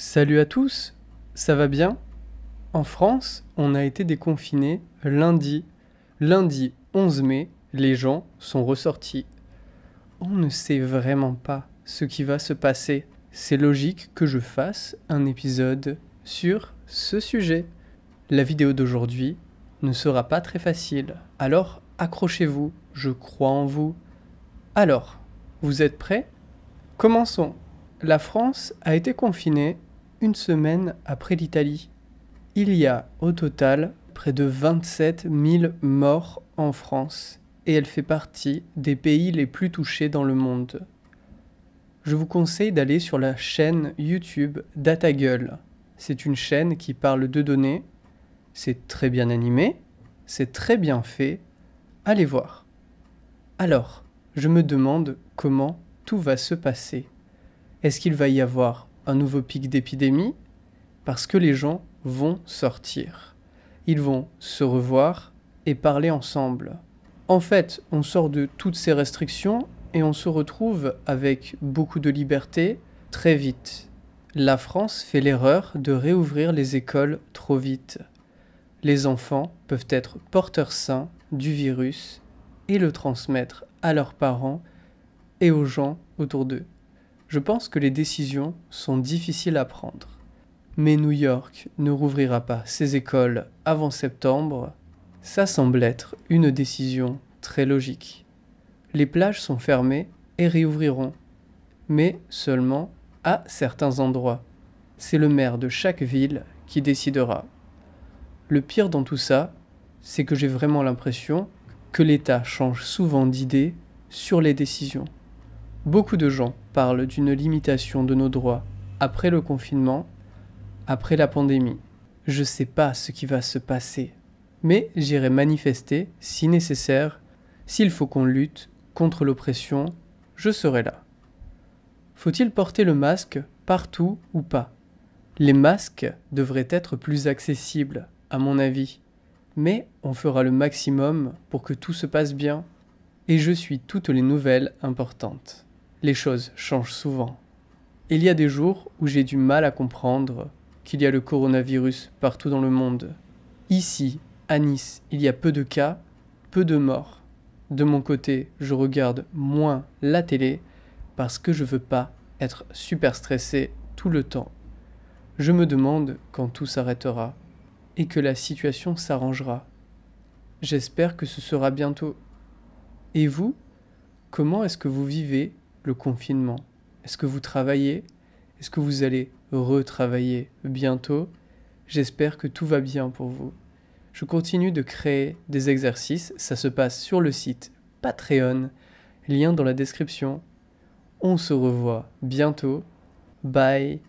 Salut à tous, ça va bien En France, on a été déconfiné lundi. Lundi 11 mai, les gens sont ressortis. On ne sait vraiment pas ce qui va se passer. C'est logique que je fasse un épisode sur ce sujet. La vidéo d'aujourd'hui ne sera pas très facile. Alors accrochez-vous, je crois en vous. Alors, vous êtes prêts Commençons. La France a été confinée une semaine après l'Italie. Il y a au total près de 27 000 morts en France et elle fait partie des pays les plus touchés dans le monde. Je vous conseille d'aller sur la chaîne YouTube DataGueule. C'est une chaîne qui parle de données, c'est très bien animé, c'est très bien fait, allez voir. Alors, je me demande comment tout va se passer. Est-ce qu'il va y avoir un nouveau pic d'épidémie Parce que les gens vont sortir. Ils vont se revoir et parler ensemble. En fait, on sort de toutes ces restrictions et on se retrouve avec beaucoup de liberté très vite. La France fait l'erreur de réouvrir les écoles trop vite. Les enfants peuvent être porteurs sains du virus et le transmettre à leurs parents et aux gens autour d'eux. Je pense que les décisions sont difficiles à prendre. Mais New York ne rouvrira pas ses écoles avant septembre. Ça semble être une décision très logique. Les plages sont fermées et réouvriront, mais seulement à certains endroits. C'est le maire de chaque ville qui décidera. Le pire dans tout ça, c'est que j'ai vraiment l'impression que l'État change souvent d'idée sur les décisions. Beaucoup de gens parlent d'une limitation de nos droits après le confinement, après la pandémie. Je ne sais pas ce qui va se passer, mais j'irai manifester si nécessaire. S'il faut qu'on lutte contre l'oppression, je serai là. Faut-il porter le masque partout ou pas Les masques devraient être plus accessibles, à mon avis, mais on fera le maximum pour que tout se passe bien, et je suis toutes les nouvelles importantes les choses changent souvent. Il y a des jours où j'ai du mal à comprendre qu'il y a le coronavirus partout dans le monde. Ici, à Nice, il y a peu de cas, peu de morts. De mon côté, je regarde moins la télé parce que je veux pas être super stressé tout le temps. Je me demande quand tout s'arrêtera et que la situation s'arrangera. J'espère que ce sera bientôt. Et vous, comment est-ce que vous vivez confinement Est-ce que vous travaillez Est-ce que vous allez retravailler bientôt J'espère que tout va bien pour vous. Je continue de créer des exercices, ça se passe sur le site Patreon, lien dans la description. On se revoit bientôt. Bye